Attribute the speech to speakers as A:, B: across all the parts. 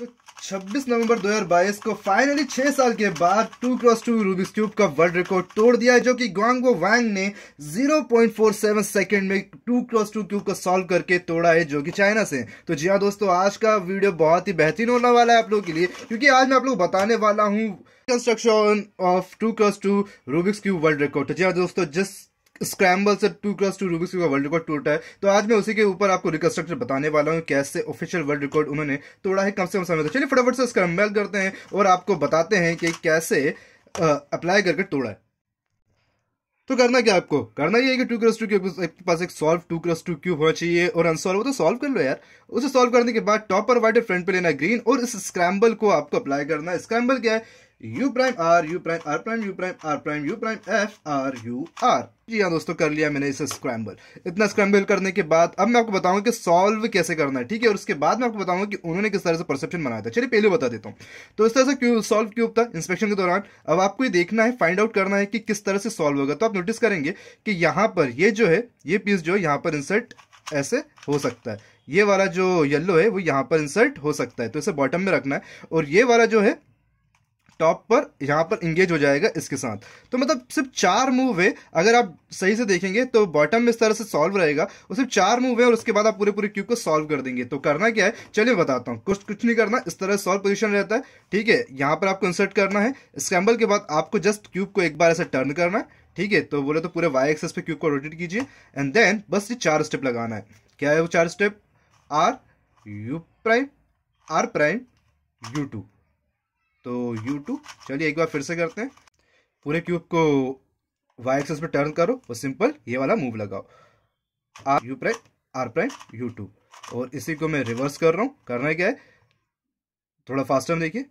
A: तो 26 नवंबर 2022 को फाइनली छह साल के बाद two cross two Rubik's cube का वर्ल्ड रिकॉर्ड तोड़ दिया है जो कि ग्वांगो वांग ने 0.47 सेकंड में टू क्रॉस टू क्यूब को सॉल्व करके तोड़ा है जो कि चाइना से तो जी हाँ दोस्तों आज का वीडियो बहुत ही बेहतरीन होने वाला है आप लोगों के लिए क्योंकि आज मैं आप लोग बताने वाला हूँ construction of two cross two Rubik's cube world record जी हाँ दोस्तों जिस स्क्रैम्बल से टू क्रॉस टू रूबिक्स का वर्ल्ड रिकॉर्ड टूटा है तो आज मैं उसी के ऊपर आपको रिकस्ट्रक्टर बताने वाला हूँ कैसे ऑफिशियल वर्ल्ड रिकॉर्ड उन्होंने तोड़ा है कम से कम समय तो चलिए फटाफट से स्क्रैम्बल करते हैं और आपको बताते हैं कि कैसे अप्लाई करके तोड़ा है तो करना क्या आपको करना ये है कि टू क्रस टू क्यूब आपके पास एक solve two cross two cube होना चाहिए और अनसॉल्व हो तो सॉल्व कर लो यार उसे सॉल्व करने के बाद टॉप पर वाइट फ्रंट पे लेना ग्रीन और इस स्क्रैम्बल को आपको अप्लाई करना है स्क्रैम्बल क्या है U prime R U prime R prime U prime R prime U prime F R U R जी हाँ दोस्तों कर लिया मैंने इसे स्क्रैम्बल इतना स्क्रैम्बल करने के बाद अब मैं आपको बताऊंगा कि सॉल्व कैसे करना है ठीक है और उसके बाद मैं आपको बताऊंगा कि उन्होंने किस तरह से परसेप्शन बनाया था चलिए पहले बता देता हूँ तो इस तरह से क्यूब सॉल्व क्यूब था इंस्पेक्शन के दौरान अब आपको ये देखना है फाइंड आउट करना है कि किस तरह से सॉल्व होगा तो आप नोटिस करेंगे कि यहाँ पर ये जो है ये पीस जो है यहाँ पर इंसर्ट ऐसे हो सकता है ये वाला जो येलो है वो यहाँ पर इंसर्ट हो सकता है तो इसे बॉटम में रखना है और ये वाला जो है टॉप पर यहाँ पर इंगेज हो जाएगा इसके साथ तो मतलब सिर्फ चार मूव है अगर आप सही से देखेंगे तो बॉटम में इस तरह से सॉल्व रहेगा और सिर्फ चार मूव है और उसके बाद आप पूरे पूरे क्यूब को सॉल्व कर देंगे तो करना क्या है चलिए बताता हूँ कुछ कुछ नहीं करना इस तरह सॉल्व पोजिशन रहता है ठीक है यहाँ पर आपको इंसर्ट करना है स्क्रैम्बल के बाद आपको जस्ट क्यूब को एक बार ऐसा टर्न करना है ठीक है तो बोले तो पूरे वाई एक्सेस पे क्यूब को रोटेट कीजिए एंड देन बस ये चार स्टेप लगाना है क्या है वो चार step R U prime R prime U two तो यू टू चलिए एक बार फिर से करते हैं पूरे क्यूब को वाई एक्सेस पे टर्न करो और सिंपल ये वाला मूव लगाओ R U prime R prime U two और इसी को मैं रिवर्स कर रहा हूँ करना क्या है थोड़ा फास्टर में देखिए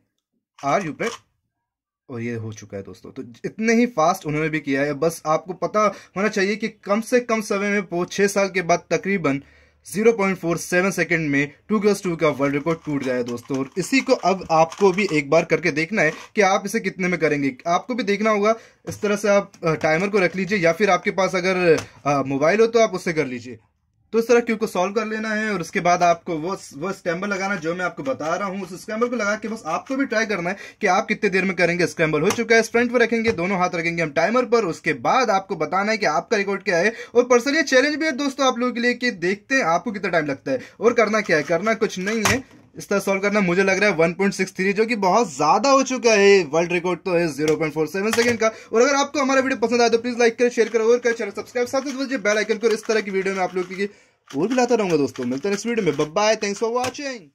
A: आर यू प्राइम और ये हो चुका है दोस्तों तो इतने ही फास्ट उन्होंने भी किया है बस आपको पता होना चाहिए कि कम से कम समय में वो छः साल के बाद तकरीबन 0.47 सेकंड में टू क्रॉस टू का वर्ल्ड रिकॉर्ड टूट गया दोस्तों और इसी को अब आपको भी एक बार करके देखना है कि आप इसे कितने में करेंगे आपको भी देखना होगा इस तरह से आप टाइमर को रख लीजिए या फिर आपके पास अगर मोबाइल हो तो आप उससे कर लीजिए तो इस तरह क्यू को सॉल्व कर लेना है और उसके बाद आपको वो वो स्क्रैम्बल लगाना जो मैं आपको बता रहा हूँ उस स्क्रैम्बल को लगा के बस आपको भी ट्राई करना है कि आप कितने देर में करेंगे स्क्रैम्बल हो चुका है फ्रंट पर रखेंगे दोनों हाथ रखेंगे हम टाइमर पर उसके बाद आपको बताना है कि आपका रिकॉर्ड क्या है और पर्सनली चैलेंज भी है दोस्तों आप लोगों के लिए कि देखते हैं आपको कितना टाइम लगता है और करना क्या है करना कुछ नहीं है इसका सॉल्व करना मुझे लग रहा है वन पॉइंट सिक्स थ्री जो कि बहुत ज़्यादा हो चुका है वर्ल्ड रिकॉर्ड तो है zero point four seven second का और अगर आपको हमारा वीडियो पसंद आया तो प्लीज़ लाइक करें शेयर करें और करें चैनल सब्सक्राइब साथ साथ बेल आइकन को इस तरह की वीडियो में आप लोग की और भी लाता रहूंगा दोस्तों मिलते हैं नेक्स्ट वीडियो में बब्बा थैंक्स फॉर वॉचिंग